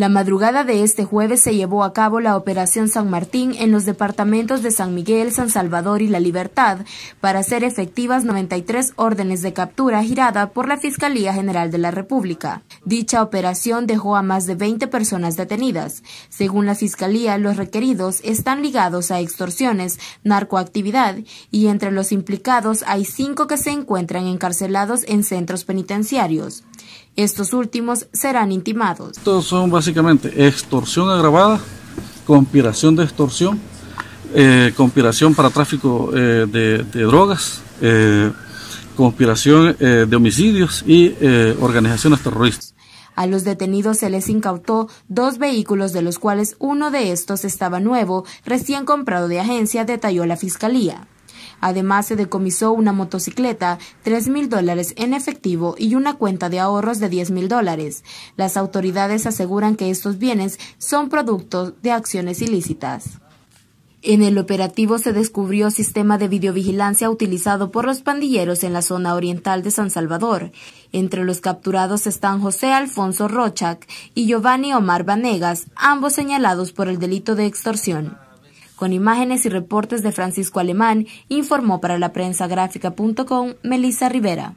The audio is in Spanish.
La madrugada de este jueves se llevó a cabo la Operación San Martín en los departamentos de San Miguel, San Salvador y La Libertad para hacer efectivas 93 órdenes de captura girada por la Fiscalía General de la República. Dicha operación dejó a más de 20 personas detenidas. Según la Fiscalía, los requeridos están ligados a extorsiones, narcoactividad y entre los implicados hay cinco que se encuentran encarcelados en centros penitenciarios. Estos últimos serán intimados. son básicamente extorsión agravada, conspiración de extorsión, eh, conspiración para tráfico eh, de, drogas, eh, conspiración de homicidios y organizaciones terroristas. A los detenidos se les incautó dos vehículos de los cuales uno de estos estaba nuevo, recién comprado de agencia, detalló la Fiscalía. Además, se decomisó una motocicleta, 3 mil dólares en efectivo y una cuenta de ahorros de diez mil dólares. Las autoridades aseguran que estos bienes son productos de acciones ilícitas. En el operativo se descubrió sistema de videovigilancia utilizado por los pandilleros en la zona oriental de San Salvador. Entre los capturados están José Alfonso Rochak y Giovanni Omar Vanegas, ambos señalados por el delito de extorsión. Con imágenes y reportes de Francisco Alemán, informó para la prensa gráfica.com Melissa Rivera.